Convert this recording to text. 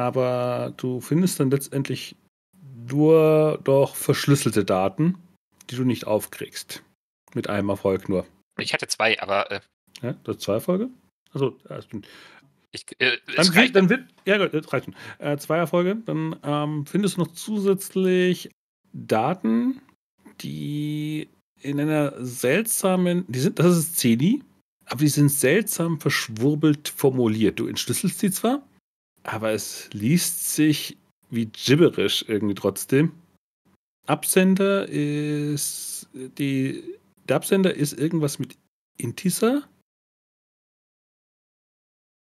aber du findest dann letztendlich nur doch verschlüsselte Daten, die du nicht aufkriegst. Mit einem Erfolg nur. Ich hatte zwei, aber. Äh ja, das zwei Erfolge? Also, äh, ich, äh, dann, wird, dann wird, ja gut, das reicht schon. Äh, zwei Erfolge, dann ähm, findest du noch zusätzlich Daten, die in einer seltsamen, die sind, das ist CD, aber die sind seltsam verschwurbelt formuliert. Du entschlüsselst sie zwar, aber es liest sich wie gibberisch irgendwie trotzdem. Absender ist die der Absender ist irgendwas mit Intisa